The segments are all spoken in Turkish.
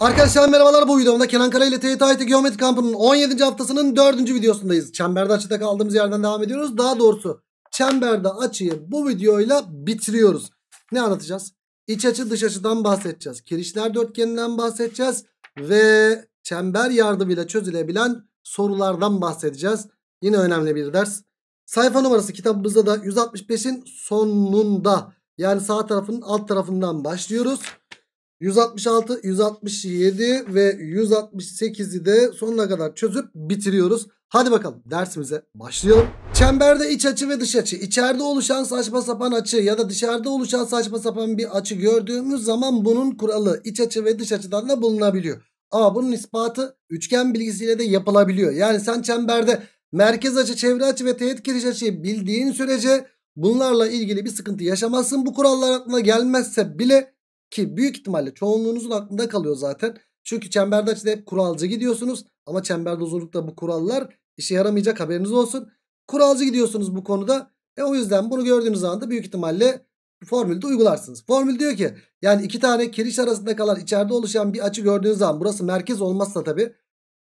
Arkadaşlar merhabalar bu videomda Kenan Kara ile TYT Geometri Kampı'nın 17. haftasının 4. videosundayız. Çemberde açıda kaldığımız yerden devam ediyoruz. Daha doğrusu çemberde açıyı bu videoyla bitiriyoruz. Ne anlatacağız? İç açı dış açıdan bahsedeceğiz. Kirişler dörtgeninden bahsedeceğiz. Ve çember yardımıyla çözülebilen sorulardan bahsedeceğiz. Yine önemli bir ders. Sayfa numarası kitabımızda da 165'in sonunda yani sağ tarafın alt tarafından başlıyoruz. 166, 167 ve 168'i de sonuna kadar çözüp bitiriyoruz. Hadi bakalım dersimize başlayalım. Çemberde iç açı ve dış açı. İçeride oluşan saçma sapan açı ya da dışarıda oluşan saçma sapan bir açı gördüğümüz zaman bunun kuralı iç açı ve dış açıdan da bulunabiliyor. Ama bunun ispatı üçgen bilgisiyle de yapılabiliyor. Yani sen çemberde merkez açı, çevre açı ve teğet kiriş açıyı bildiğin sürece bunlarla ilgili bir sıkıntı yaşamazsın. Bu kurallar aklına gelmezse bile ki büyük ihtimalle çoğunluğunuzun aklında kalıyor zaten. Çünkü çemberde açıda hep kuralcı gidiyorsunuz. Ama çemberde uzunlukta bu kurallar işe yaramayacak haberiniz olsun. Kuralcı gidiyorsunuz bu konuda. E o yüzden bunu gördüğünüz anda büyük ihtimalle formülde uygularsınız. Formül diyor ki yani iki tane kiriş arasında kalan içeride oluşan bir açı gördüğünüz zaman burası merkez olmazsa tabi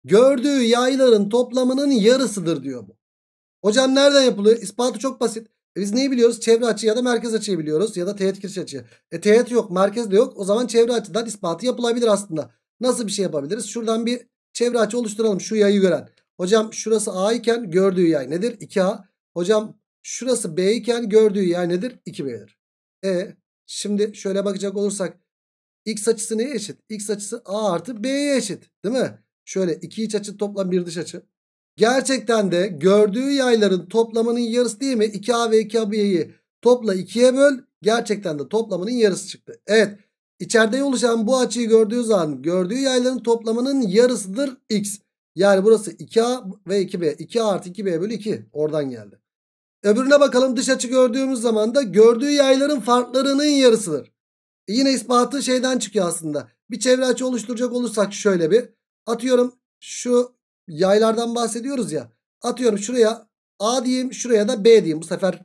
gördüğü yayların toplamının yarısıdır diyor bu. Hocam nereden yapılıyor? İspatı çok basit. E biz neyi biliyoruz? Çevre açı ya da merkez açıyı biliyoruz. Ya da teğet kiriş açı. E teğet yok. Merkez de yok. O zaman çevre açıdan ispatı yapılabilir aslında. Nasıl bir şey yapabiliriz? Şuradan bir çevre açı oluşturalım. Şu yayı gören. Hocam şurası A iken gördüğü yay nedir? 2A. Hocam şurası B iken gördüğü yay nedir? 2B'dir. E şimdi şöyle bakacak olursak x açısı neye eşit? x açısı A artı B'ye eşit. Değil mi? Şöyle iki iç açı toplam bir dış açı. Gerçekten de gördüğü yayların toplamının yarısı değil mi? 2A ve 2B'yi topla 2'ye böl. Gerçekten de toplamının yarısı çıktı. Evet. İçeride oluşan bu açıyı gördüğü zaman gördüğü yayların toplamının yarısıdır x. Yani burası 2a ve 2b. 2a artı 2b bölü 2 oradan geldi. Öbürüne bakalım dış açı gördüğümüz zaman da gördüğü yayların farklarının yarısıdır. E yine ispatı şeyden çıkıyor aslında. Bir çevre açı oluşturacak olursak şöyle bir. Atıyorum şu yaylardan bahsediyoruz ya. Atıyorum şuraya A diyeyim şuraya da B diyeyim. Bu sefer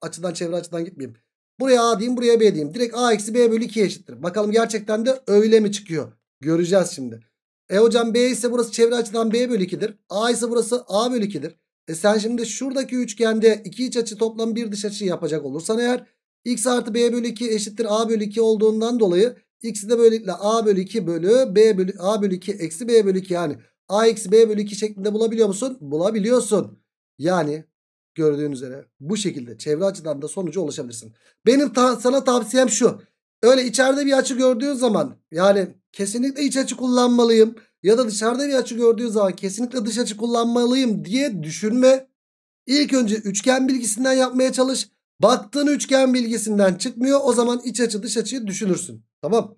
açıdan çevre açıdan gitmeyeyim. Buraya A diyeyim buraya B diyeyim. Direkt A eksi B bölü 2 eşittir. Bakalım gerçekten de öyle mi çıkıyor? Göreceğiz şimdi. E hocam B ise burası çevre açıdan B bölü 2'dir. A ise burası A bölü 2'dir. E sen şimdi şuradaki üçgende iki iç açı toplam bir dış açı yapacak olursan eğer x artı b bölü 2 eşittir a bölü 2 olduğundan dolayı x'i de böylelikle a bölü 2 bölü b bölü a bölü 2 eksi b bölü 2 yani A eksi B bölü 2 şeklinde bulabiliyor musun? Bulabiliyorsun. Yani gördüğün üzere bu şekilde çevre açıdan da sonucu ulaşabilirsin. Benim ta sana tavsiyem şu. Öyle içeride bir açı gördüğün zaman yani kesinlikle iç açı kullanmalıyım ya da dışarıda bir açı gördüğün zaman kesinlikle dış açı kullanmalıyım diye düşünme. İlk önce üçgen bilgisinden yapmaya çalış. Baktığın üçgen bilgisinden çıkmıyor. O zaman iç açı dış açıyı düşünürsün. Tamam.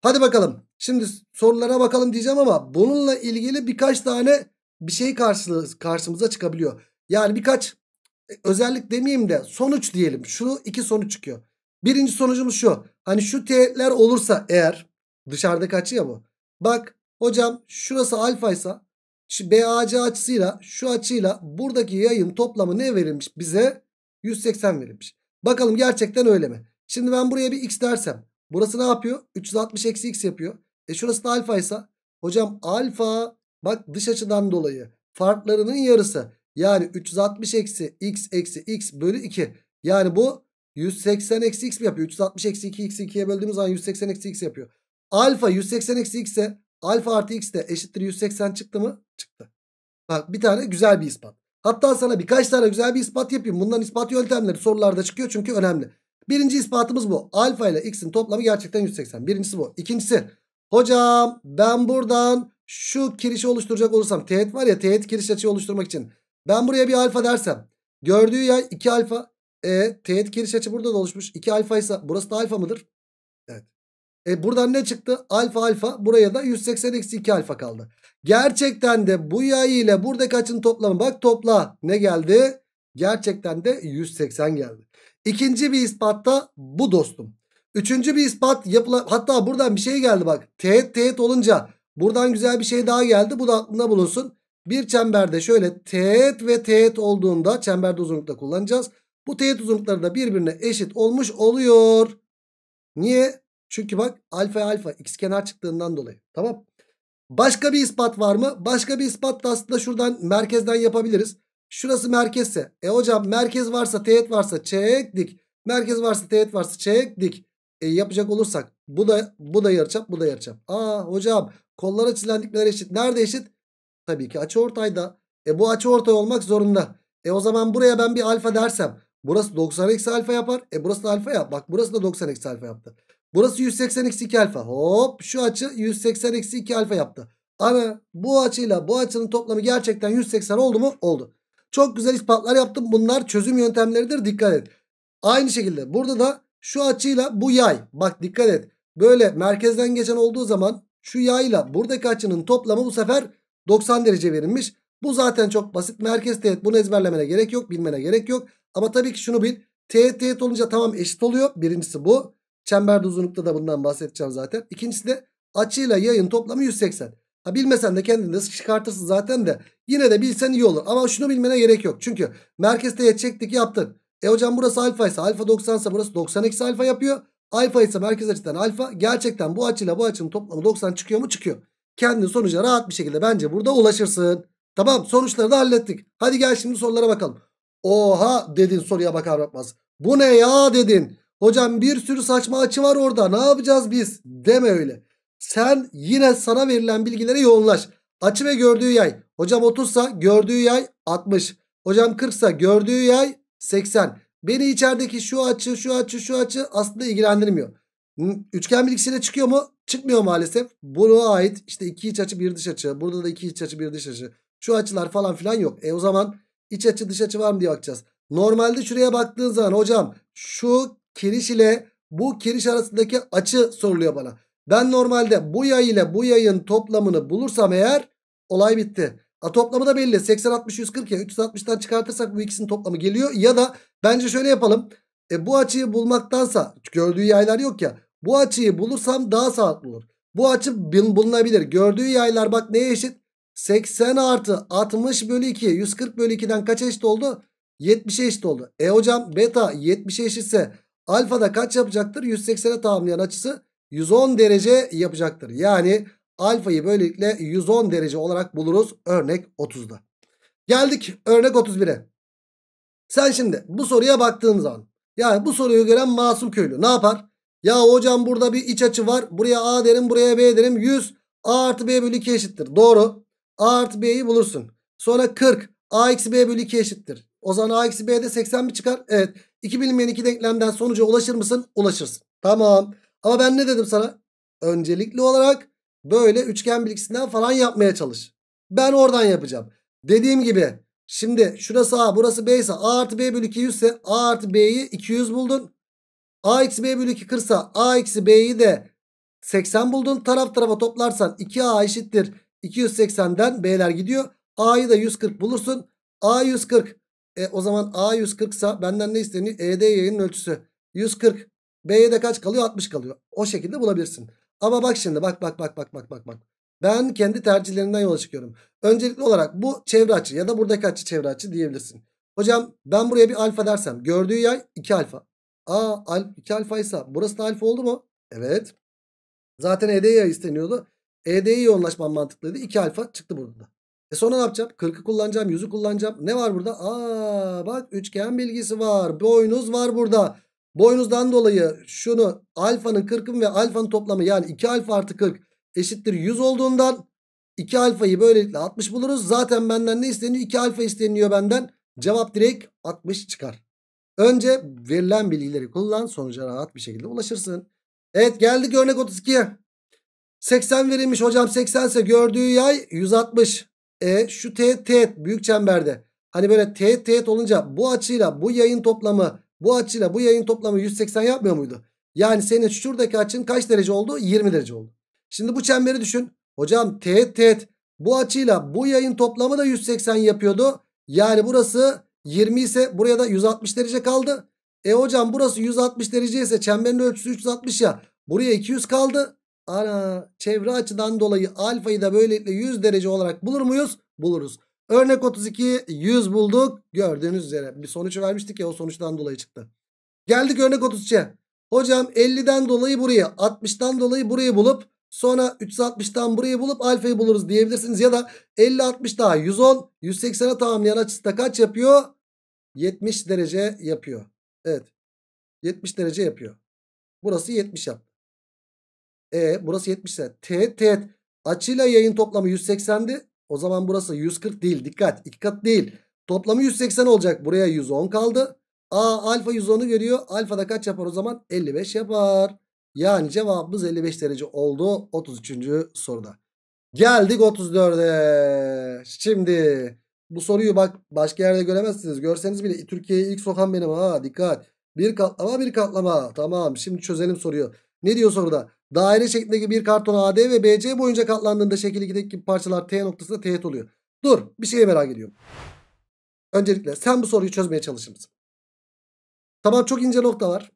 Hadi bakalım. Şimdi sorulara bakalım diyeceğim ama bununla ilgili birkaç tane bir şey karşı, karşımıza çıkabiliyor. Yani birkaç e, özellik demeyeyim de sonuç diyelim. Şu iki sonuç çıkıyor. Birinci sonucumuz şu. Hani şu teğetler olursa eğer dışarıdaki açı ya bu. Bak hocam şurası alfaysa şu BAC açısıyla şu açıyla buradaki yayın toplamı ne verilmiş bize? 180 verilmiş. Bakalım gerçekten öyle mi? Şimdi ben buraya bir x dersem burası ne yapıyor? 360 eksi x yapıyor. E şurası da alfa ise hocam alfa bak dış açıdan dolayı farklarının yarısı. Yani 360 eksi x eksi x bölü 2. Yani bu 180 eksi x mi yapıyor? 360 eksi 2 x 2'ye böldüğümüz zaman 180 eksi x yapıyor. Alfa 180 eksi x ise alfa artı x de eşittir 180 çıktı mı? Çıktı. Bak bir tane güzel bir ispat. Hatta sana birkaç tane güzel bir ispat yapayım. bundan ispat yöntemleri sorularda çıkıyor çünkü önemli. Birinci ispatımız bu. Alfa ile x'in toplamı gerçekten 180. Birincisi bu. İkincisi Hocam ben buradan şu kirişi oluşturacak olursam teğet var ya teğet kiriş açıyı oluşturmak için. Ben buraya bir alfa dersem gördüğü yer 2 alfa. E, teğet kiriş açı burada da oluşmuş. 2 alfaysa burası da alfa mıdır? Evet. E, buradan ne çıktı? Alfa alfa buraya da 180 eksi 2 alfa kaldı. Gerçekten de bu yay ile buradaki açının toplamı bak topla ne geldi? Gerçekten de 180 geldi. İkinci bir ispatta bu dostum. Üçüncü bir ispat yapılan hatta buradan bir şey geldi bak. Teğet teğet olunca buradan güzel bir şey daha geldi. Bu da aklında bulunsun. Bir çemberde şöyle teğet ve teğet olduğunda çemberde uzunlukta kullanacağız. Bu teğet uzunlukları da birbirine eşit olmuş oluyor. Niye? Çünkü bak alfa alfa x kenar çıktığından dolayı. Tamam. Başka bir ispat var mı? Başka bir ispat da aslında şuradan merkezden yapabiliriz. Şurası merkezse. E hocam merkez varsa teğet varsa çek dik. Merkez varsa teğet varsa çek dik e, yapacak olursak bu da bu da yarıçap bu da yarıçap. Aa hocam kollara çizilen dikmeler eşit. Nerede eşit? Tabii ki açıortayda. E bu açıortay olmak zorunda. E o zaman buraya ben bir alfa dersem burası 90 eksi alfa yapar. E burası da alfa yap. Bak burası da 90 eksi alfa yaptı. Burası 180 eksi 2 alfa. Hop şu açı 180 eksi 2 alfa yaptı. Ama bu açıyla bu açının toplamı gerçekten 180 oldu mu? Oldu. Çok güzel ispatlar yaptım. Bunlar çözüm yöntemleridir. Dikkat et. Aynı şekilde burada da şu açıyla bu yay. Bak dikkat et. Böyle merkezden geçen olduğu zaman şu yayla buradaki açının toplamı bu sefer 90 derece verilmiş. Bu zaten çok basit. Merkez teğet. Bunu ezberlemene gerek yok. Bilmene gerek yok. Ama tabii ki şunu bil. Teğet teğet olunca tamam eşit oluyor. Birincisi bu. Çemberde uzunlukta da bundan bahsedeceğim zaten. İkincisi de açıyla yayın toplamı 180. Ha bilmesen de kendin de çıkartırsın zaten de. Yine de bilsen iyi olur. Ama şunu bilmene gerek yok. Çünkü merkez teğet çektik yaptın. E hocam burası alfa ise alfa 90 ise burası 90 eksi alfa yapıyor. Alfa ise merkez açıdan alfa. Gerçekten bu açıyla bu açının toplamı 90 çıkıyor mu? Çıkıyor. Kendi sonuca rahat bir şekilde bence burada ulaşırsın. Tamam sonuçları da hallettik. Hadi gel şimdi sorulara bakalım. Oha dedin soruya bakar bakmaz. Bu ne ya dedin. Hocam bir sürü saçma açı var orada. Ne yapacağız biz? Deme öyle. Sen yine sana verilen bilgilere yoğunlaş. Açı ve gördüğü yay. Hocam 30 sa gördüğü yay 60. Hocam 40 sa gördüğü yay 80. Beni içerideki şu açı şu açı şu açı aslında ilgilendirmiyor. Üçgen bilgisiyle çıkıyor mu? Çıkmıyor maalesef. Buna ait işte iki iç açı bir dış açı. Burada da iki iç açı bir dış açı. Şu açılar falan filan yok. E o zaman iç açı dış açı var mı diye bakacağız. Normalde şuraya baktığın zaman hocam şu kiriş ile bu kiriş arasındaki açı soruluyor bana. Ben normalde bu yay ile bu yayın toplamını bulursam eğer olay bitti. A toplamı da belli. 80 60 140 ya 360'tan çıkartırsak bu ikisinin toplamı geliyor. Ya da bence şöyle yapalım. E, bu açıyı bulmaktansa gördüğü yaylar yok ya. Bu açıyı bulursam daha sağlıklı olur. Bu açı bulunabilir. Gördüğü yaylar bak neye eşit? 80 artı 60 bölü 2 140 bölü 2'den kaç eşit oldu? 70'e eşit oldu. E hocam beta 70'e eşitse alfa da kaç yapacaktır? 180'e tamamlayan açısı 110 derece yapacaktır. Yani Alfayı böylelikle 110 derece olarak buluruz örnek 30'da. Geldik örnek 31'e. Sen şimdi bu soruya baktığın zaman yani bu soruyu gören masum köylü ne yapar? Ya hocam burada bir iç açı var. Buraya A derim buraya B derim 100. A artı B bölü 2 eşittir. Doğru. A artı B'yi bulursun. Sonra 40. A eksi B bölü 2 eşittir. O zaman A eksi B'de 80 mi çıkar? Evet. 2 bilinmeyen 2 denklemden sonuca ulaşır mısın? Ulaşırsın. Tamam. Ama ben ne dedim sana? Öncelikli olarak Böyle üçgen bilgisinden falan yapmaya çalış. Ben oradan yapacağım. Dediğim gibi şimdi şurası A burası B ise A artı B bölü 200 ise A artı B'yi 200 buldun. A eksi B bölü 2 kırsa A eksi B'yi de 80 buldun. Taraf tarafa toplarsan 2A eşittir 280'den B'ler gidiyor. A'yı da 140 bulursun. A 140. E, o zaman A 140 ise benden ne isteniyor? ED yayının ölçüsü. 140. B'ye de kaç kalıyor? 60 kalıyor. O şekilde bulabilirsin. Ama bak şimdi bak bak bak bak bak bak bak. Ben kendi tercihlerimden yola çıkıyorum. Öncelikli olarak bu çevre açı ya da buradaki açı çevre açı diyebilirsin. Hocam ben buraya bir alfa dersem gördüğü yay 2 alfa. Aa al, 2 alfaysa burası da alfa oldu mu? Evet. Zaten ED yay isteniyordu. ED'ye yoğunlaşmam mantıklıydı. 2 alfa çıktı burada. E sonra ne yapacağım? Kırkı kullanacağım, yüzü kullanacağım. Ne var burada? Aa bak üçgen bilgisi var. Boynuz var burada. Boynuzdan dolayı şunu alfanın 40'ın ve alfanın toplamı yani 2 alfa artı 40 eşittir 100 olduğundan 2 alfayı böylelikle 60 buluruz. Zaten benden ne isteniyor? 2 alfa isteniyor benden. Cevap direkt 60 çıkar. Önce verilen bilgileri kullan sonuca rahat bir şekilde ulaşırsın. Evet geldik örnek 32'ye. 80 verilmiş hocam 80 ise gördüğü yay 160. E şu teğet teğet büyük çemberde. Hani böyle teğet teğet olunca bu açıyla bu yayın toplamı bu açıyla bu yayın toplamı 180 yapmıyor muydu? Yani senin şuradaki açın kaç derece oldu? 20 derece oldu. Şimdi bu çemberi düşün. Hocam teğet teğet bu açıyla bu yayın toplamı da 180 yapıyordu. Yani burası 20 ise buraya da 160 derece kaldı. E hocam burası 160 derece ise çemberin ölçüsü 360 ya. Buraya 200 kaldı. Ana çevre açıdan dolayı alfayı da böylelikle 100 derece olarak bulur muyuz? Buluruz. Örnek 32 100 bulduk. Gördüğünüz üzere bir sonuç vermiştik ya o sonuçtan dolayı çıktı. Geldik örnek 33'e. Hocam 50'den dolayı burayı 60'tan dolayı burayı bulup sonra 360'tan burayı bulup alfayı buluruz diyebilirsiniz. Ya da 50-60 daha 110 180'e tamamlayan açısı da kaç yapıyor? 70 derece yapıyor. Evet 70 derece yapıyor. Burası 70 yap E burası 70 ise teğet teğet açıyla yayın toplamı 180'di. O zaman burası 140 değil dikkat. iki kat değil. Toplamı 180 olacak. Buraya 110 kaldı. A alfa 110'u görüyor. Alfa da kaç yapar o zaman? 55 yapar. Yani cevabımız 55 derece oldu 33. soruda. Geldik 34'e. Şimdi bu soruyu bak başka yerde göremezsiniz. Görseniz bile Türkiye'ye ilk sokan benim ha dikkat. Bir katlama bir katlama. Tamam şimdi çözelim soruyu. Ne diyor soruda? Daire şeklindeki bir karton AD ve BC boyunca katlandığında şekil 2'deki parçalar T noktasında teğet oluyor. Dur bir şeye merak ediyorum. Öncelikle sen bu soruyu çözmeye çalışır mısın? Tamam çok ince nokta var.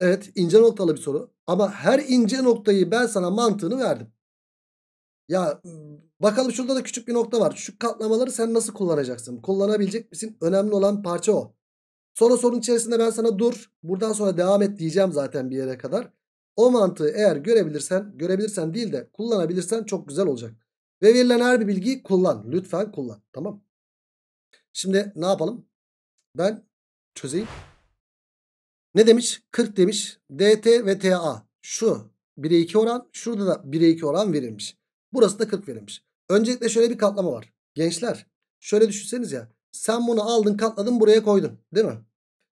Evet ince noktalı bir soru. Ama her ince noktayı ben sana mantığını verdim. Ya bakalım şurada da küçük bir nokta var. Şu katlamaları sen nasıl kullanacaksın? Kullanabilecek misin? Önemli olan parça o. Sonra sorun içerisinde ben sana dur buradan sonra devam et diyeceğim zaten bir yere kadar. O mantığı eğer görebilirsen, görebilirsen değil de kullanabilirsen çok güzel olacak. Ve verilen her bir bilgiyi kullan. Lütfen kullan. Tamam. Şimdi ne yapalım? Ben çözeyim. Ne demiş? 40 demiş. DT ve TA. Şu 1'e 2 oran. Şurada da 1'e 2 oran verilmiş. Burası da 40 verilmiş. Öncelikle şöyle bir katlama var. Gençler şöyle düşünseniz ya. Sen bunu aldın katladın buraya koydun. Değil mi?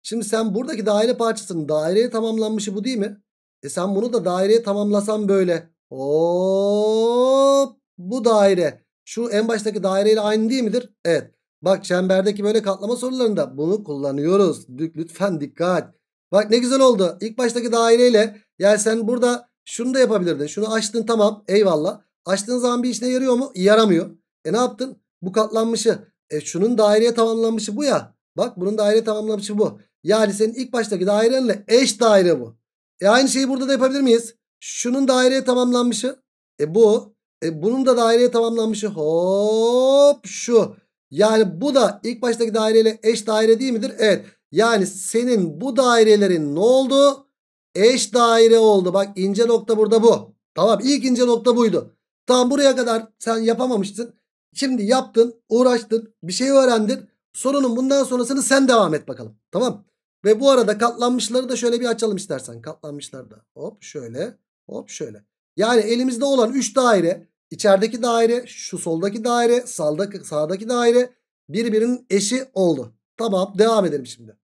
Şimdi sen buradaki daire parçasının daireye tamamlanmışı bu değil mi? E sen bunu da daireye tamamlasan böyle. Hop bu daire. Şu en baştaki daireyle aynı değil midir? Evet. Bak çemberdeki böyle katlama sorularında bunu kullanıyoruz. Lütfen dikkat. Bak ne güzel oldu. İlk baştaki daireyle yani sen burada şunu da yapabilirdin. Şunu açtın tamam eyvallah. Açtığın zaman bir işine yarıyor mu? Yaramıyor. E ne yaptın? Bu katlanmışı. E şunun daireye tamamlanmışı bu ya. Bak bunun daire tamamlanmışı bu. Yani senin ilk baştaki dairenle eş daire bu. E aynı şeyi burada da yapabilir miyiz? Şunun daireye tamamlanmışı. E bu. E bunun da daireye tamamlanmışı. Hop şu. Yani bu da ilk baştaki daireyle eş daire değil midir? Evet. Yani senin bu dairelerin ne oldu? Eş daire oldu. Bak ince nokta burada bu. Tamam ilk ince nokta buydu. Tamam buraya kadar sen yapamamıştın. Şimdi yaptın, uğraştın, bir şey öğrendin. Sorunun bundan sonrasını sen devam et bakalım. Tamam. Ve bu arada katlanmışları da şöyle bir açalım istersen. Katlanmışlar da. Hop şöyle. Hop şöyle. Yani elimizde olan 3 daire. içerideki daire. Şu soldaki daire. Sağdaki, sağdaki daire. Birbirinin eşi oldu. Tamam devam edelim şimdi.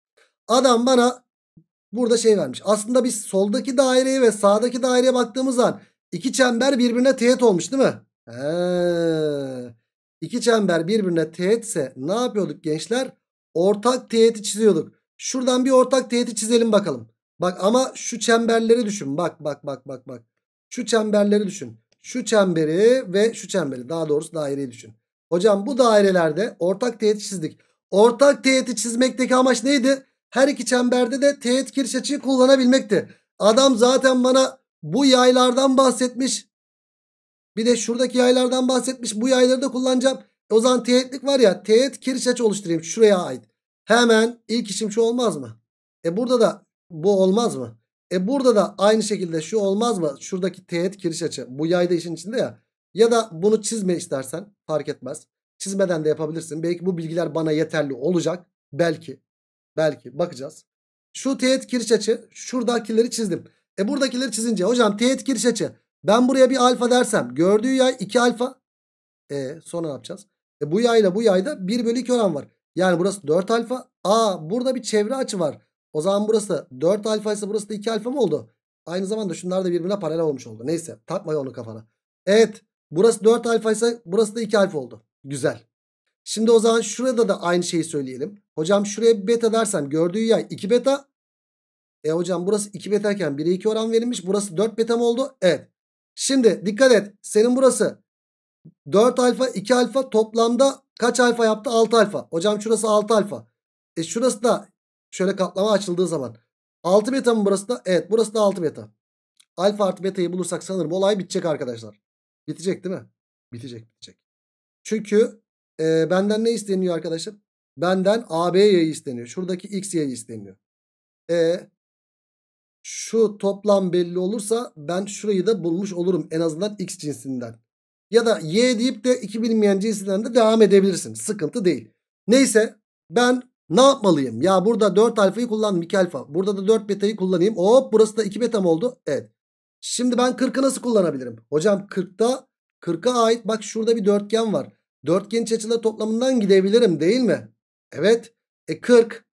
Adam bana burada şey vermiş. Aslında biz soldaki daireye ve sağdaki daireye baktığımız an iki çember birbirine teğet olmuş değil mi? He. İki çember birbirine teğetse ne yapıyorduk gençler? Ortak teğeti çiziyorduk. Şuradan bir ortak teğeti çizelim bakalım. Bak ama şu çemberleri düşün. Bak bak bak bak bak. Şu çemberleri düşün. Şu çemberi ve şu çemberi. Daha doğrusu daireyi düşün. Hocam bu dairelerde ortak teğeti çizdik. Ortak teğeti çizmekteki amaç neydi? Her iki çemberde de teğet kiriş açıyı kullanabilmekti. Adam zaten bana bu yaylardan bahsetmiş. Bir de şuradaki yaylardan bahsetmiş. Bu yayları da kullanacağım. O zaman teğetlik var ya teğet kiriş açı oluşturayım. Şuraya ait. Hemen ilk işim şu olmaz mı? E burada da bu olmaz mı? E burada da aynı şekilde şu olmaz mı? Şuradaki teğet kiriş açı. Bu yayda işin içinde ya. Ya da bunu çizme istersen fark etmez. Çizmeden de yapabilirsin. Belki bu bilgiler bana yeterli olacak. Belki. Belki bakacağız. Şu teğet kiriş açı. Şuradakileri çizdim. E buradakileri çizince hocam teğet kiriş açı. Ben buraya bir alfa dersem gördüğü yay 2 alfa. E sonra ne yapacağız? E bu yayla bu yayda 1 bölü 2 oran var. Yani burası 4 alfa. Aa burada bir çevre açı var. O zaman burası 4 alfa ise burası da 2 alfa mı oldu? Aynı zamanda şunlar da birbirine paralel olmuş oldu. Neyse takma onu kafana. Evet burası 4 alfa ise burası da 2 alfa oldu. Güzel. Şimdi o zaman şurada da aynı şeyi söyleyelim. Hocam şuraya beta dersem gördüğü yay 2 beta. E hocam burası 2 beta iken 1'e 2 oran verilmiş. Burası 4 beta mı oldu? Evet. Şimdi dikkat et. Senin burası 4 alfa 2 alfa toplamda Kaç alfa yaptı? 6 alfa. Hocam şurası 6 alfa. E şurası da şöyle katlama açıldığı zaman 6 beta mı burası da? Evet burası da 6 beta. Alfa artı beta'yı bulursak sanırım olay bitecek arkadaşlar. Bitecek değil mi? Bitecek bitecek. Çünkü e, benden ne isteniyor arkadaşım? Benden AB yayı isteniyor. Şuradaki X yayı isteniyor. E, şu toplam belli olursa ben şurayı da bulmuş olurum. En azından X cinsinden. Ya da Y deyip de 2 bilinmeyen cinsinden de devam edebilirsin. Sıkıntı değil. Neyse ben ne yapmalıyım? Ya burada 4 alfayı kullandım 2 alfa. Burada da 4 betayı kullanayım. Hop burası da 2 beta mı oldu? Evet. Şimdi ben 40'ı nasıl kullanabilirim? Hocam 40'ta 40'a ait bak şurada bir dörtgen var. Dörtgen iç açıları toplamından gidebilirim değil mi? Evet. E 40.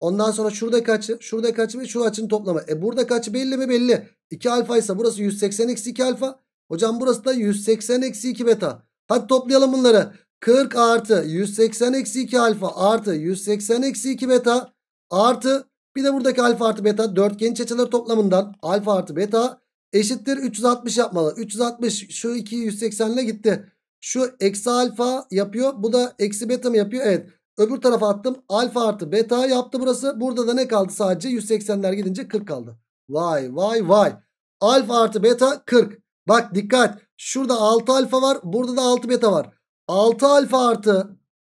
Ondan sonra şurada kaçı? Şurada kaçı ve şu açının toplamı. E burada kaçı belli mi? Belli. 2 alfa ise burası 180 eksi 2 alfa. Hocam burası da 180 eksi 2 beta. Hadi toplayalım bunları. 40 artı 180 eksi 2 alfa artı 180 eksi 2 beta artı bir de buradaki alfa artı beta dörtgenin açıları toplamından alfa artı beta eşittir 360 yapmalı. 360 şu 2 180 ile gitti. Şu eksi alfa yapıyor. Bu da eksi beta mı yapıyor? Evet. Öbür tarafa attım. Alfa artı beta yaptı burası. Burada da ne kaldı sadece? 180'ler gidince 40 kaldı. Vay vay vay. Alfa artı beta 40. Bak dikkat. Şurada 6 alfa var. Burada da 6 beta var. 6 alfa artı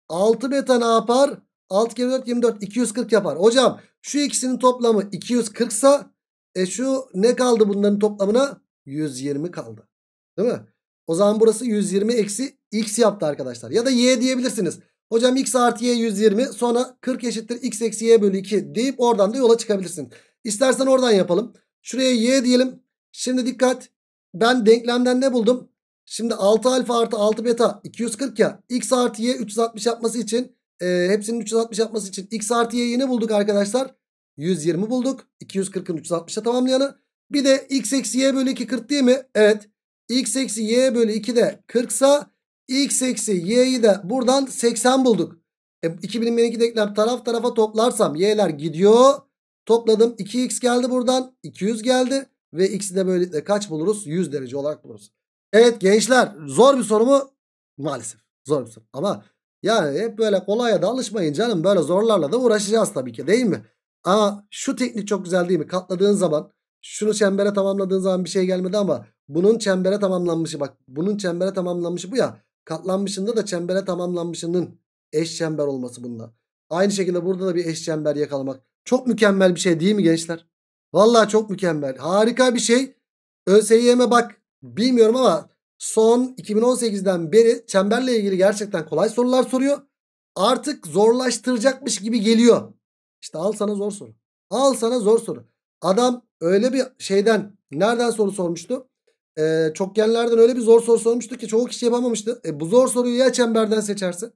6 beta ne yapar? 6 kere 4 24. 240 yapar. Hocam şu ikisinin toplamı 240 sa e şu ne kaldı bunların toplamına? 120 kaldı. Değil mi? O zaman burası 120 eksi x yaptı arkadaşlar. Ya da y diyebilirsiniz. Hocam x artı y 120 sonra 40 eşittir x eksi y bölü 2 deyip oradan da yola çıkabilirsin. İstersen oradan yapalım. Şuraya y diyelim. Şimdi dikkat ben denklemden ne buldum? Şimdi 6 alfa artı 6 beta 240 ya. X artı Y 360 yapması için e, hepsinin 360 yapması için X artı Y'yi ne bulduk arkadaşlar? 120 bulduk. 240'ın 360'a tamamlayanı. Bir de X eksi Y bölü 2 40 değil mi? Evet. X eksi Y bölü 2 de 40 sa X eksi Y'yi de buradan 80 bulduk. E, 2022 denklem taraf tarafa toplarsam Y'ler gidiyor. Topladım. 2X geldi buradan. 200 geldi. Ve x'i de böylelikle kaç buluruz? 100 derece olarak buluruz. Evet gençler zor bir soru mu? Maalesef zor bir soru. Ama yani hep böyle kolaya da alışmayın canım. Böyle zorlarla da uğraşacağız tabii ki değil mi? Ama şu teknik çok güzel değil mi? Katladığın zaman şunu çembere tamamladığın zaman bir şey gelmedi ama bunun çembere tamamlanmışı bak bunun çembere tamamlanmışı bu ya. Katlanmışında da çembere tamamlanmışının eş çember olması bunda. Aynı şekilde burada da bir eş çember yakalamak. Çok mükemmel bir şey değil mi gençler? Vallahi çok mükemmel. Harika bir şey. ÖSYM'e bak bilmiyorum ama son 2018'den beri çemberle ilgili gerçekten kolay sorular soruyor. Artık zorlaştıracakmış gibi geliyor. İşte al sana zor soru. Al sana zor soru. Adam öyle bir şeyden nereden soru sormuştu? Ee, çokgenlerden öyle bir zor soru sormuştu ki çoğu kişi yapamamıştı. E, bu zor soruyu ya çemberden seçersin.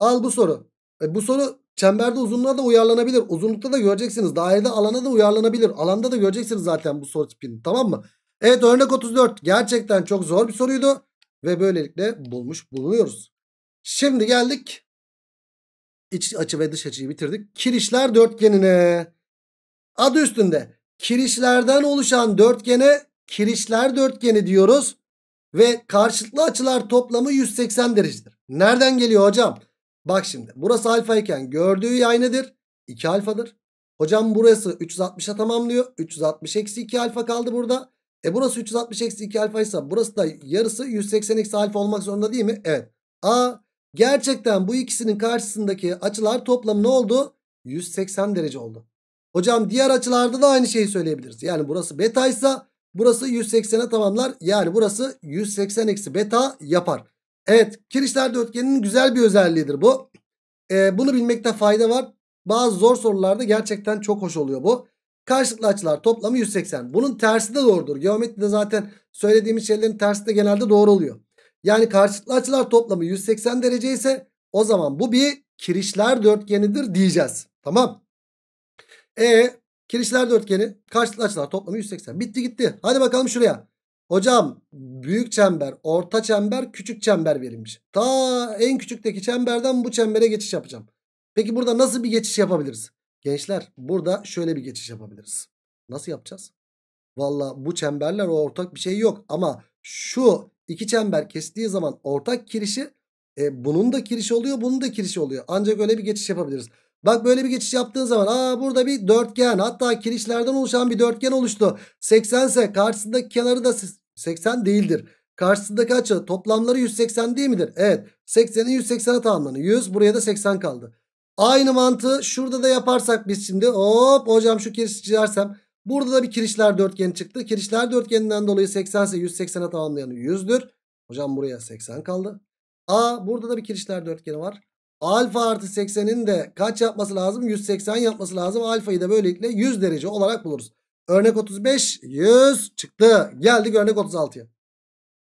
Al bu soru. E, bu soru çemberde uzunluğa da uyarlanabilir. Uzunlukta da göreceksiniz. Dairede alana da uyarlanabilir. Alanda da göreceksiniz zaten bu soru tipini. Tamam mı? Evet örnek 34. Gerçekten çok zor bir soruydu. Ve böylelikle bulmuş bulunuyoruz. Şimdi geldik. İç açı ve dış açıyı bitirdik. Kirişler dörtgenine. Adı üstünde. Kirişlerden oluşan dörtgene kirişler dörtgeni diyoruz. Ve karşılıklı açılar toplamı 180 derecedir. Nereden geliyor hocam? Bak şimdi burası alfa iken gördüğü yay nedir? 2 alfadır. Hocam burası 360'a tamamlıyor. 360 eksi 2 alfa kaldı burada. E burası 360 eksi 2 alfa ise burası da yarısı 180 eksi alfa olmak zorunda değil mi? Evet. A gerçekten bu ikisinin karşısındaki açılar toplamı ne oldu? 180 derece oldu. Hocam diğer açılarda da aynı şeyi söyleyebiliriz. Yani burası beta ise burası 180'e tamamlar. Yani burası 180 eksi beta yapar. Evet kirişler dörtgeninin güzel bir özelliğidir bu. Ee, bunu bilmekte fayda var. Bazı zor sorularda gerçekten çok hoş oluyor bu. Karşılıklı açılar toplamı 180. Bunun tersi de doğrudur. Geometride zaten söylediğimiz şeylerin tersi de genelde doğru oluyor. Yani karşılıklı açılar toplamı 180 derece ise o zaman bu bir kirişler dörtgenidir diyeceğiz. Tamam. E kirişler dörtgeni karşılıklı açılar toplamı 180. Bitti gitti. Hadi bakalım şuraya. Hocam büyük çember, orta çember, küçük çember verilmiş. Ta en küçükteki çemberden bu çembere geçiş yapacağım. Peki burada nasıl bir geçiş yapabiliriz? Gençler burada şöyle bir geçiş yapabiliriz. Nasıl yapacağız? Valla bu çemberler ortak bir şey yok. Ama şu iki çember kestiği zaman ortak kirişi e, bunun da kirişi oluyor bunun da kirişi oluyor. Ancak öyle bir geçiş yapabiliriz. Bak böyle bir geçiş yaptığın zaman aa burada bir dörtgen hatta kirişlerden oluşan bir dörtgen oluştu. 80 ise karşısındaki kenarı da 80 değildir. Karşısındaki açı toplamları 180 değil midir? Evet 80'i 180'e tamamlanıyor. 100 buraya da 80 kaldı. Aynı mantığı şurada da yaparsak biz şimdi hop hocam şu kiriş çizersem. Burada da bir kirişler dörtgeni çıktı. Kirişler dörtgeninden dolayı 80 ise 180'e tamamlayanı 100'dür. Hocam buraya 80 kaldı. Aa burada da bir kirişler dörtgeni var. Alfa artı 80'in de kaç yapması lazım? 180 yapması lazım. Alfayı da böylelikle 100 derece olarak buluruz. Örnek 35 100 çıktı. Geldik örnek 36'ya.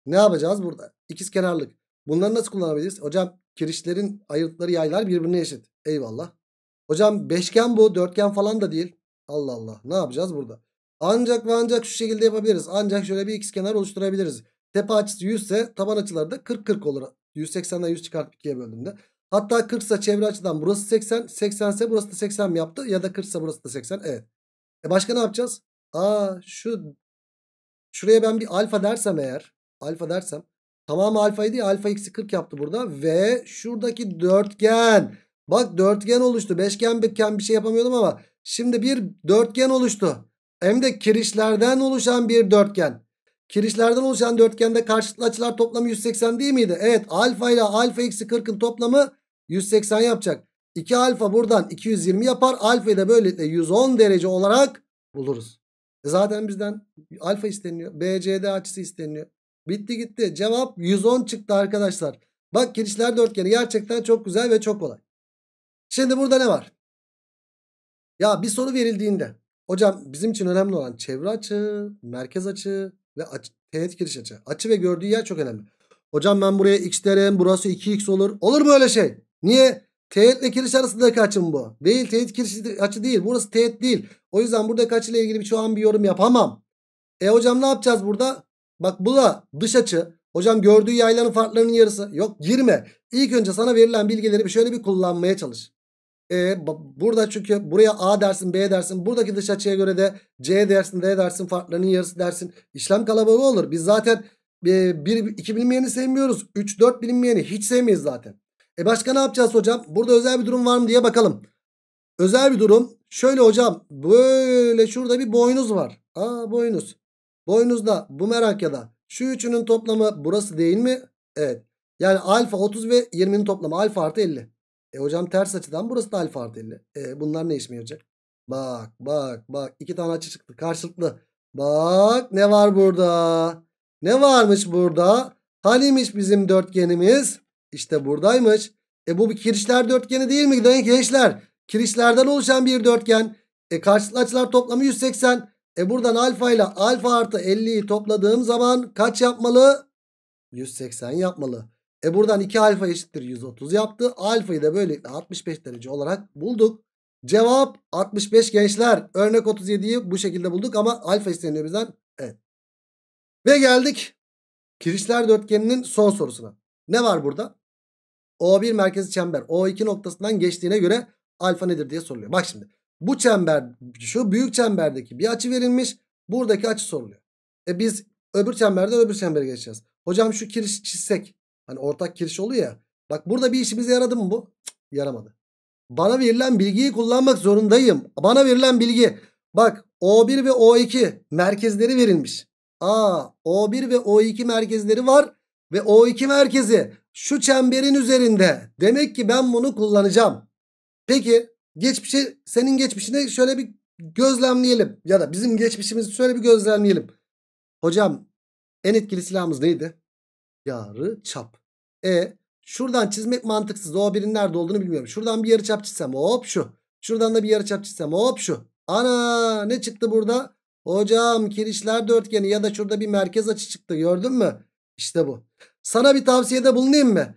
Ne yapacağız burada? İkiz kenarlık. Bunları nasıl kullanabiliriz? Hocam kirişlerin ayırtları yaylar birbirine eşit. Eyvallah. Hocam beşgen bu dörtgen falan da değil. Allah Allah ne yapacağız burada? Ancak ve ancak şu şekilde yapabiliriz. Ancak şöyle bir ikiz kenar oluşturabiliriz. Tepe açısı 100 ise taban açıları da 40-40 olur. 180'den 100 çıkartıp ikiye böldüğümde. Hatta 40 ise çevre açıdan burası 80. 80 ise burası da 80 mi yaptı? Ya da 40 ise burası da 80. Evet. E başka ne yapacağız? Aa şu şuraya ben bir alfa dersem eğer. Alfa dersem. Tamamı alfaydı ya. Alfa eksi 40 yaptı burada. Ve şuradaki dörtgen. Bak dörtgen oluştu. Beşgen bitken bir şey yapamıyordum ama. Şimdi bir dörtgen oluştu. Hem de kirişlerden oluşan bir dörtgen. Kirişlerden oluşan dörtgende karşılıklı açılar toplamı 180 değil miydi? Evet alfa ile alfa eksi 40'ın toplamı 180 yapacak. 2 alfa buradan 220 yapar. Alfa'yı da böylelikle 110 derece olarak buluruz. E zaten bizden alfa isteniyor. BCD açısı isteniyor. Bitti gitti. Cevap 110 çıktı arkadaşlar. Bak kirişler dörtgeni gerçekten çok güzel ve çok kolay. Şimdi burada ne var? Ya bir soru verildiğinde hocam bizim için önemli olan çevre açı, merkez açı ve açı, teğet giriş açı. Açı ve gördüğü yer çok önemli. Hocam ben buraya x derim burası 2x olur. Olur mu öyle şey? Niye? Teğetle kiriş arasındaki açım bu. Değil teğet kiriş açı değil. Burası teğet değil. O yüzden buradaki açıyla ilgili bir şu an bir yorum yapamam. E hocam ne yapacağız burada? Bak bu da dış açı. Hocam gördüğü yayların farklarının yarısı. Yok girme. İlk önce sana verilen bilgileri şöyle bir kullanmaya çalış. E, burada çünkü buraya A dersin B dersin. Buradaki dış açıya göre de C dersin D dersin farklarının yarısı dersin. İşlem kalabalığı olur. Biz zaten 1, e, 2 bilinmeyeni sevmiyoruz. 3, 4 bilinmeyeni hiç sevmeyiz zaten. E başka ne yapacağız hocam? Burada özel bir durum var mı diye bakalım. Özel bir durum. Şöyle hocam böyle şurada bir boynuz var. Aa boynuz. Boynuz da, bu merak ya da şu üçünün toplamı burası değil mi? Evet. Yani alfa 30 ve 20'nin toplamı alfa artı 50. E hocam ters açıdan burası da alfa artı 50. E bunlar ne işime yarayacak? Bak bak bak iki tane açı çıktı karşılıklı. Bak ne var burada? Ne varmış burada? Hanimiş bizim dörtgenimiz? İşte buradaymış. E bu bir kirişler dörtgeni değil mi gençler? Kirişlerden oluşan bir dörtgen. E karşılıklı açılar toplamı 180. E buradan alfa ile alfa artı 50'yi topladığım zaman kaç yapmalı? 180 yapmalı. E buradan 2 alfa eşittir 130 yaptı. Alfayı da böylelikle 65 derece olarak bulduk. Cevap 65 gençler. Örnek 37'yi bu şekilde bulduk ama alfa isteniyor bizden. Evet. Ve geldik kirişler dörtgeninin son sorusuna. Ne var burada? O1 merkezi çember O2 noktasından geçtiğine göre alfa nedir diye soruluyor. Bak şimdi bu çember şu büyük çemberdeki bir açı verilmiş. Buradaki açı soruluyor. E biz öbür çemberden öbür çembere geçeceğiz. Hocam şu kiriş çizsek. Hani ortak kiriş oluyor ya. Bak burada bir işimize yaradı mı bu? Cık, yaramadı. Bana verilen bilgiyi kullanmak zorundayım. Bana verilen bilgi. Bak O1 ve O2 merkezleri verilmiş. Aa O1 ve O2 merkezleri var. Ve O2 merkezi şu çemberin üzerinde. Demek ki ben bunu kullanacağım. Peki geçmişi senin geçmişine şöyle bir gözlemleyelim. Ya da bizim geçmişimizi şöyle bir gözlemleyelim. Hocam en etkili silahımız neydi? Yarı çap. E şuradan çizmek mantıksız. O birinin nerede olduğunu bilmiyorum. Şuradan bir yarı çap çizsem hop şu. Şuradan da bir yarı çap çizsem hop şu. Ana ne çıktı burada? Hocam kirişler dörtgeni ya da şurada bir merkez açı çıktı gördün mü? İşte bu. Sana bir tavsiyede bulunayım mı?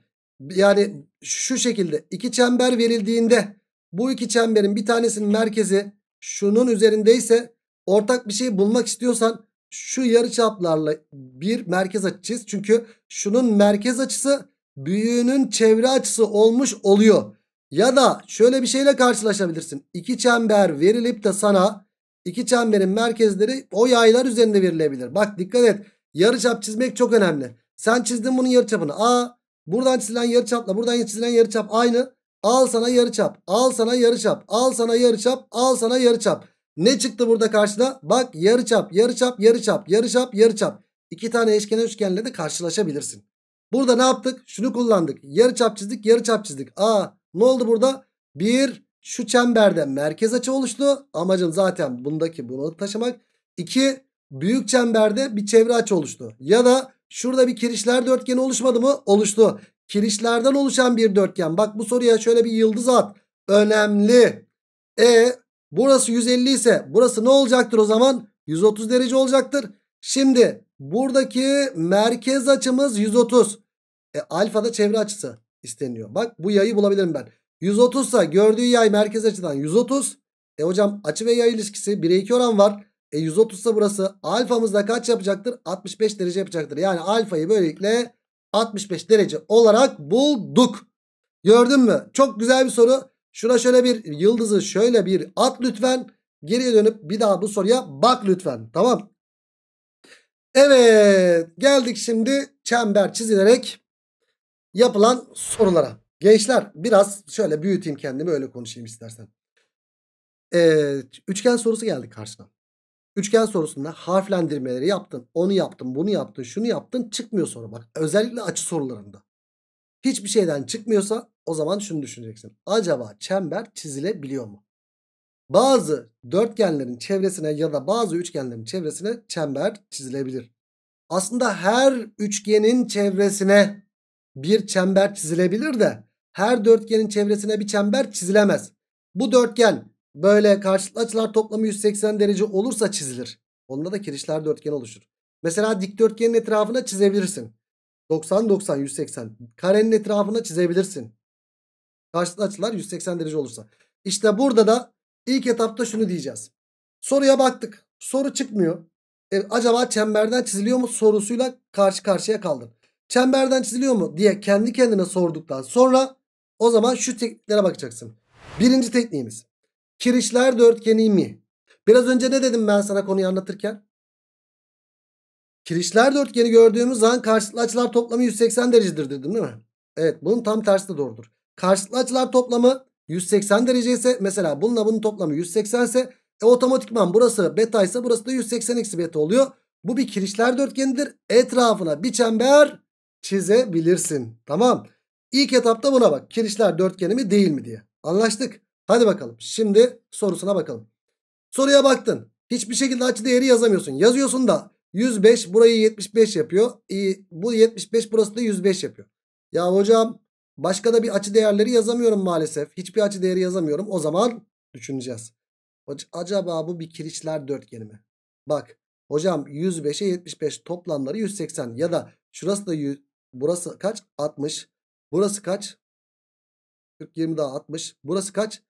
Yani şu şekilde iki çember verildiğinde bu iki çemberin bir tanesinin merkezi şunun üzerindeyse ortak bir şey bulmak istiyorsan şu yarı çaplarla bir merkez açı Çünkü şunun merkez açısı büyüğünün çevre açısı olmuş oluyor. Ya da şöyle bir şeyle karşılaşabilirsin. İki çember verilip de sana iki çemberin merkezleri o yaylar üzerinde verilebilir. Bak dikkat et. Yarıçap çizmek çok önemli. Sen çizdin bunun yarıçapını. A buradan çizilen yarıçapla buradan çizilen yarıçap aynı. Al sana yarıçap. Al sana yarıçap. Al sana yarıçap. Al sana yarıçap. Ne çıktı burada karşına? Bak yarıçap, yarıçap, yarıçap, yarıçap, yarıçap. İki tane eşkenar üçgenle de karşılaşabilirsin. Burada ne yaptık? Şunu kullandık. Yarıçap çizdik, yarıçap çizdik. A ne oldu burada? Bir şu çemberde merkez açı oluştu. Amacım zaten bundaki bunu taşımak. İki büyük çemberde bir çevre açı oluştu. Ya da Şurada bir kirişler dörtgeni oluşmadı mı? Oluştu. Kirişlerden oluşan bir dörtgen. Bak bu soruya şöyle bir yıldız at. Önemli. E burası 150 ise burası ne olacaktır o zaman? 130 derece olacaktır. Şimdi buradaki merkez açımız 130. E, alfa da çevre açısı isteniyor. Bak bu yayı bulabilirim ben. 130 ise gördüğü yay merkez açıdan 130. E hocam açı ve yay ilişkisi 1'e 2 oran var. E 130 ise burası. Alfamız da kaç yapacaktır? 65 derece yapacaktır. Yani alfayı böylelikle 65 derece olarak bulduk. Gördün mü? Çok güzel bir soru. Şuna şöyle bir yıldızı şöyle bir at lütfen. Geriye dönüp bir daha bu soruya bak lütfen. Tamam. Evet. Geldik şimdi çember çizilerek yapılan sorulara. Gençler biraz şöyle büyüteyim kendimi öyle konuşayım istersen. Ee, üçgen sorusu geldi karşına. Üçgen sorusunda harflendirmeleri yaptın. Onu yaptın, bunu yaptın, şunu yaptın. Çıkmıyor soru bak. Özellikle açı sorularında. Hiçbir şeyden çıkmıyorsa o zaman şunu düşüneceksin. Acaba çember çizilebiliyor mu? Bazı dörtgenlerin çevresine ya da bazı üçgenlerin çevresine çember çizilebilir. Aslında her üçgenin çevresine bir çember çizilebilir de her dörtgenin çevresine bir çember çizilemez. Bu dörtgen böyle karşılıklı açılar toplamı 180 derece olursa çizilir. Onda da kirişler dörtgen oluşur. Mesela dikdörtgenin etrafına çizebilirsin. 90 90 180. Karenin etrafına çizebilirsin. Karşılıklı açılar 180 derece olursa. İşte burada da ilk etapta şunu diyeceğiz. Soruya baktık. Soru çıkmıyor. E, acaba çemberden çiziliyor mu sorusuyla karşı karşıya kaldım. Çemberden çiziliyor mu diye kendi kendine sorduktan sonra o zaman şu tekniklere bakacaksın. Birinci tekniğimiz. Kirişler dörtgeni mi? Biraz önce ne dedim ben sana konuyu anlatırken? Kirişler dörtgeni gördüğümüz zaman karşılıklı açılar toplamı 180 derecedir dedim değil mi? Evet bunun tam tersi de doğrudur. Karşılıklı açılar toplamı 180 derece ise mesela bununla bunun toplamı 180 ise e, otomatikman burası beta ise burası da 180 eksi beta oluyor. Bu bir kirişler dörtgenidir. Etrafına bir çember çizebilirsin. Tamam. İlk etapta buna bak. Kirişler dörtgeni mi değil mi diye. Anlaştık. Hadi bakalım. Şimdi sorusuna bakalım. Soruya baktın. Hiçbir şekilde açı değeri yazamıyorsun. Yazıyorsun da 105 burayı 75 yapıyor. Bu 75 burası da 105 yapıyor. Ya hocam başka da bir açı değerleri yazamıyorum maalesef. Hiçbir açı değeri yazamıyorum. O zaman düşüneceğiz. Acaba bu bir kirişler dörtgeni mi? Bak hocam 105'e 75 toplamları 180 ya da şurası da 100, burası kaç? 60. Burası kaç? 40 20 daha 60. Burası kaç?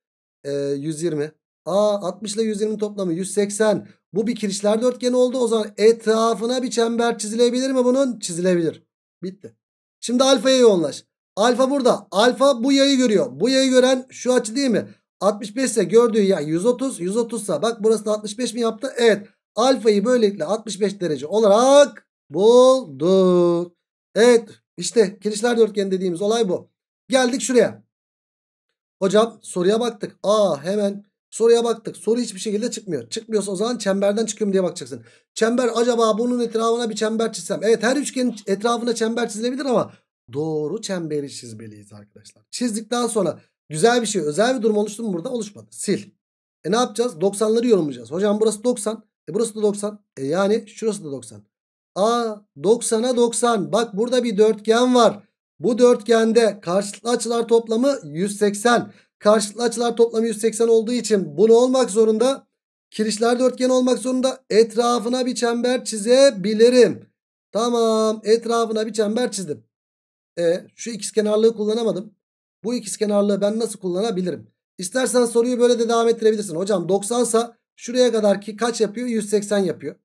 e, ee, 120. Aa 60 ile 120 toplamı 180. Bu bir kirişler dörtgeni oldu. O zaman etrafına bir çember çizilebilir mi bunun? Çizilebilir. Bitti. Şimdi alfaya yoğunlaş. Alfa burada. Alfa bu yayı görüyor. Bu yayı gören şu açı değil mi? 65 ise gördüğü yay 130. 130 ise bak burası da 65 mi yaptı? Evet. Alfayı böylelikle 65 derece olarak bulduk. Evet İşte kirişler dörtgeni dediğimiz olay bu. Geldik şuraya. Hocam soruya baktık. Aa hemen soruya baktık. Soru hiçbir şekilde çıkmıyor. Çıkmıyorsa o zaman çemberden çıkıyor mu diye bakacaksın. Çember acaba bunun etrafına bir çember çizsem. Evet her üçgenin etrafında çember çizilebilir ama doğru çemberi çizmeliyiz arkadaşlar. Çizdikten sonra güzel bir şey özel bir durum oluştu mu burada? Oluşmadı. Sil. E ne yapacağız? 90'ları yorumlayacağız. Hocam burası 90. E burası da 90. E yani şurası da 90. Aa 90'a 90. Bak burada bir dörtgen var. Bu dörtgende karşılıklı açılar toplamı 180. Karşılıklı açılar toplamı 180 olduğu için bunu olmak zorunda. Kirişler dörtgen olmak zorunda. Etrafına bir çember çizebilirim. Tamam etrafına bir çember çizdim. E, şu ikizkenarlığı kullanamadım. Bu ikizkenarlığı ben nasıl kullanabilirim? İstersen soruyu böyle de devam ettirebilirsin. Hocam 90 sa şuraya kadar ki kaç yapıyor? 180 yapıyor.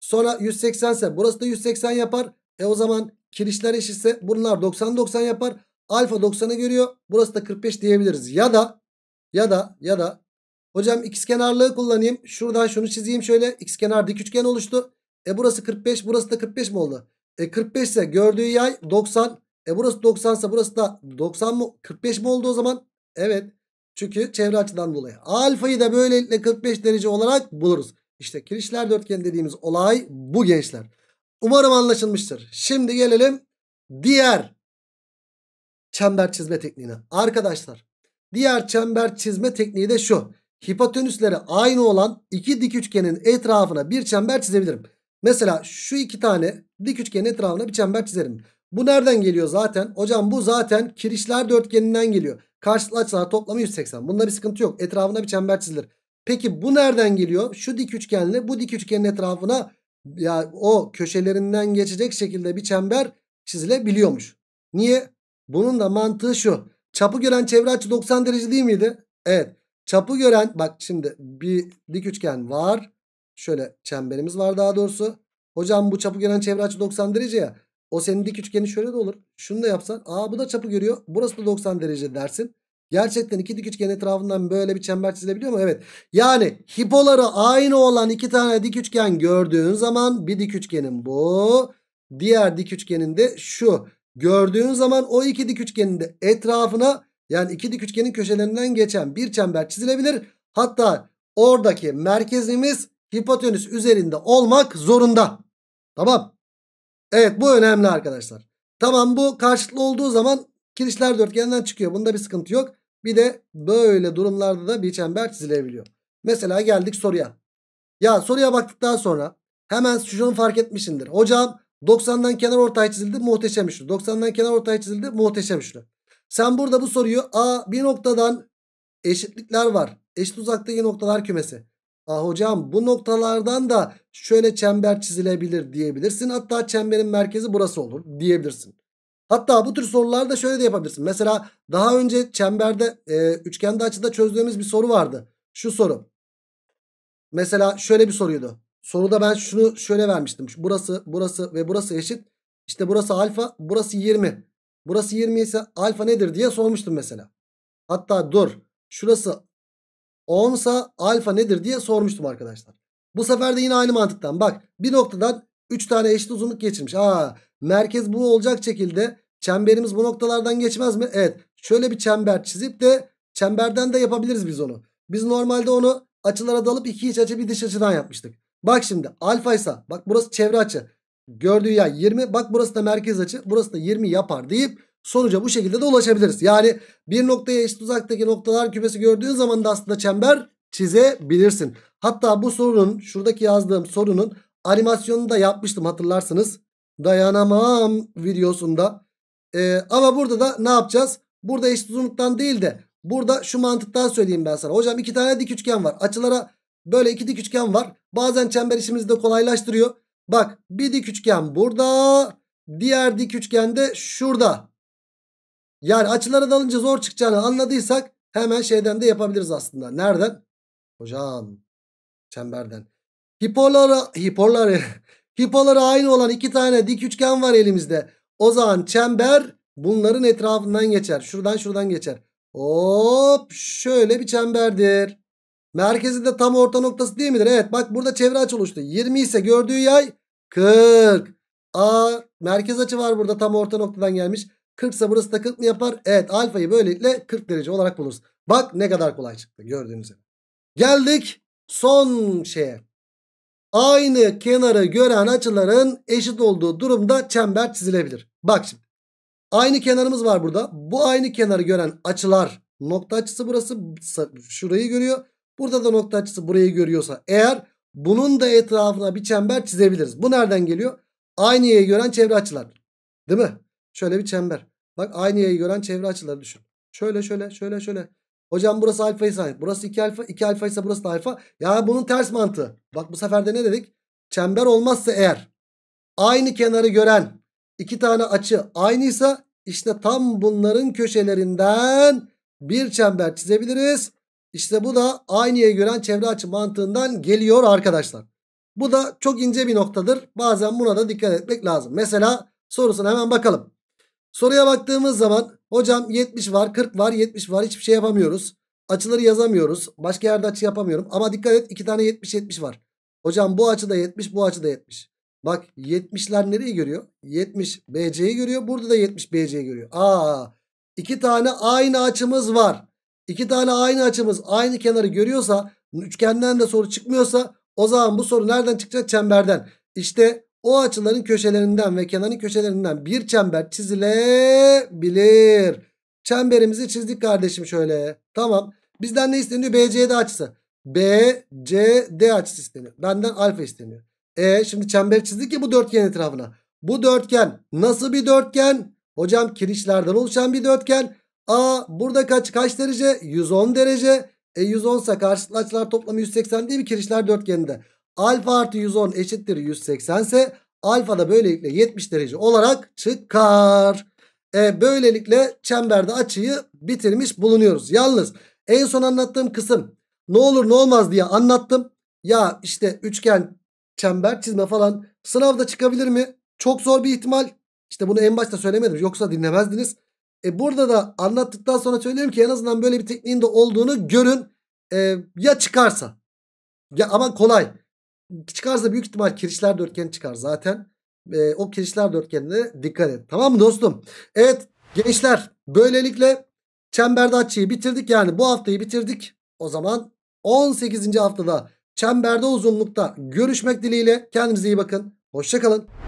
Sonra 180 ise burası da 180 yapar. E o zaman kirişler eşitse bunlar 90-90 yapar. Alfa 90'ı görüyor. Burası da 45 diyebiliriz. Ya da ya da ya da hocam x kenarlığı kullanayım. Şuradan şunu çizeyim şöyle. x kenar dik üçgen oluştu. E burası 45 burası da 45 mi oldu? E 45 ise gördüğü yay 90. E burası 90 ise burası da 90 mı 45 mi oldu o zaman? Evet. Çünkü çevre açıdan dolayı. Alfayı da böylelikle 45 derece olarak buluruz. İşte kirişler dörtgen dediğimiz olay bu gençler. Umarım anlaşılmıştır. Şimdi gelelim diğer çember çizme tekniğine. Arkadaşlar diğer çember çizme tekniği de şu. Hipotenüsleri aynı olan iki dik üçgenin etrafına bir çember çizebilirim. Mesela şu iki tane dik üçgenin etrafına bir çember çizerim. Bu nereden geliyor zaten? Hocam bu zaten kirişler dörtgeninden geliyor. Karşılıklı açılar toplamı 180. Bunda bir sıkıntı yok. Etrafına bir çember çizilir. Peki bu nereden geliyor? Şu dik üçgenle bu dik üçgenin etrafına ya o köşelerinden geçecek şekilde bir çember çizilebiliyormuş. Niye? Bunun da mantığı şu. Çapı gören çevre açı 90 derece değil miydi? Evet. Çapı gören bak şimdi bir dik üçgen var. Şöyle çemberimiz var daha doğrusu. Hocam bu çapı gören çevre açı 90 derece ya. O senin dik üçgeni şöyle de olur. Şunu da yapsan. Aa bu da çapı görüyor. Burası da 90 derece dersin. Gerçekten iki dik üçgen etrafından böyle bir çember çizilebiliyor mu? Evet. Yani hipoları aynı olan iki tane dik üçgen gördüğün zaman bir dik üçgenin bu. Diğer dik üçgenin de şu. Gördüğün zaman o iki dik üçgenin de etrafına yani iki dik üçgenin köşelerinden geçen bir çember çizilebilir. Hatta oradaki merkezimiz hipotenüs üzerinde olmak zorunda. Tamam. Evet bu önemli arkadaşlar. Tamam bu karşılıklı olduğu zaman Kirişler dörtgenden çıkıyor. Bunda bir sıkıntı yok. Bir de böyle durumlarda da bir çember çizilebiliyor. Mesela geldik soruya. Ya soruya baktıktan sonra hemen şunu fark etmişsindir. Hocam 90'dan kenar ortaya çizildi muhteşem üçlü. 90'dan kenar ortaya çizildi muhteşem üçlü. Sen burada bu soruyu A bir noktadan eşitlikler var. Eşit uzaktaki noktalar kümesi. Aa hocam bu noktalardan da şöyle çember çizilebilir diyebilirsin. Hatta çemberin merkezi burası olur diyebilirsin. Hatta bu tür sorularda şöyle de yapabilirsin. Mesela daha önce çemberde e, üçgende açıda çözdüğümüz bir soru vardı. Şu soru. Mesela şöyle bir soruydu. Soruda ben şunu şöyle vermiştim. Burası, burası ve burası eşit. İşte burası alfa, burası 20. Burası 20 ise alfa nedir diye sormuştum mesela. Hatta dur. Şurası 10 ise alfa nedir diye sormuştum arkadaşlar. Bu sefer de yine aynı mantıktan. Bak bir noktadan 3 tane eşit uzunluk geçirmiş. Aa, Merkez bu olacak şekilde çemberimiz bu noktalardan geçmez mi? Evet. Şöyle bir çember çizip de çemberden de yapabiliriz biz onu. Biz normalde onu açılara dalıp iki iç açı bir dış açıdan yapmıştık. Bak şimdi alfa ise bak burası çevre açı. Gördüğü yer 20 bak burası da merkez açı burası da 20 yapar deyip sonuca bu şekilde de ulaşabiliriz. Yani bir noktaya eşit uzaktaki noktalar kümesi gördüğün zaman da aslında çember çizebilirsin. Hatta bu sorunun şuradaki yazdığım sorunun animasyonunu da yapmıştım hatırlarsınız dayanamam videosunda. Ee, ama burada da ne yapacağız? Burada eşit uzunluktan değil de burada şu mantıktan söyleyeyim ben sana. Hocam iki tane dik üçgen var. Açılara böyle iki dik üçgen var. Bazen çember işimizi de kolaylaştırıyor. Bak bir dik üçgen burada. Diğer dik üçgen de şurada. Yani açılara dalınca zor çıkacağını anladıysak hemen şeyden de yapabiliriz aslında. Nereden? Hocam çemberden. Hipolara, hipolara, Hipoları aynı olan iki tane dik üçgen var elimizde. O zaman çember bunların etrafından geçer. Şuradan şuradan geçer. Hop şöyle bir çemberdir. Merkezinde tam orta noktası değil midir? Evet bak burada çevre açı oluştu. 20 ise gördüğü yay 40. A merkez açı var burada tam orta noktadan gelmiş. 40 ise burası da 40 mı yapar? Evet alfayı böylelikle 40 derece olarak buluruz. Bak ne kadar kolay çıktı gördüğünüz gibi. Geldik son şeye aynı kenarı gören açıların eşit olduğu durumda çember çizilebilir. Bak şimdi. Aynı kenarımız var burada. Bu aynı kenarı gören açılar nokta açısı burası şurayı görüyor. Burada da nokta açısı burayı görüyorsa eğer bunun da etrafına bir çember çizebiliriz. Bu nereden geliyor? Aynı yayı gören çevre açılar. Değil mi? Şöyle bir çember. Bak aynı yayı gören çevre açıları düşün. Şöyle şöyle şöyle şöyle. Hocam burası alfa ise burası 2 alfa 2 alfa ise burası da alfa. Ya bunun ters mantığı. Bak bu sefer de ne dedik? Çember olmazsa eğer aynı kenarı gören iki tane açı aynıysa işte tam bunların köşelerinden bir çember çizebiliriz. İşte bu da aynıya gören çevre açı mantığından geliyor arkadaşlar. Bu da çok ince bir noktadır. Bazen buna da dikkat etmek lazım. Mesela sorusuna hemen bakalım. Soruya baktığımız zaman Hocam 70 var 40 var 70 var hiçbir şey yapamıyoruz. Açıları yazamıyoruz. Başka yerde açı yapamıyorum. Ama dikkat et 2 tane 70 70 var. Hocam bu açıda 70 bu açıda 70. Bak 70'ler nereyi görüyor? 70 BC'yi görüyor. Burada da 70 BC'yi görüyor. Aa, iki tane aynı açımız var. İki tane aynı açımız aynı kenarı görüyorsa üçgenden de soru çıkmıyorsa o zaman bu soru nereden çıkacak? Çemberden. İşte o açıların köşelerinden ve kenarın köşelerinden bir çember çizilebilir. Çemberimizi çizdik kardeşim şöyle. Tamam. Bizden ne isteniyor? BCD açısı. BCD açısı isteniyor. Benden alfa isteniyor. E şimdi çember çizdik ya bu dörtgen etrafına. Bu dörtgen nasıl bir dörtgen? Hocam kirişlerden oluşan bir dörtgen. A burada kaç kaç derece? 110 derece. E 110 ise karşılıklı açılar toplamı 180 değil mi kirişler dörtgeninde? Alfa artı 110 eşittir 180 ise alfa da böylelikle 70 derece olarak çıkar. E, böylelikle çemberde açıyı bitirmiş bulunuyoruz. Yalnız en son anlattığım kısım ne olur ne olmaz diye anlattım. Ya işte üçgen çember çizme falan sınavda çıkabilir mi? Çok zor bir ihtimal. İşte bunu en başta söylemedim yoksa dinlemezdiniz. E burada da anlattıktan sonra söylüyorum ki en azından böyle bir tekniğin de olduğunu görün. E, ya çıkarsa ya ama kolay çıkarsa büyük ihtimal kirişler dörtgeni çıkar zaten. E, o kirişler dörtgenine dikkat et. Tamam mı dostum? Evet gençler böylelikle çemberde açıyı bitirdik. Yani bu haftayı bitirdik. O zaman 18. haftada çemberde uzunlukta görüşmek dileğiyle. Kendinize iyi bakın. Hoşçakalın.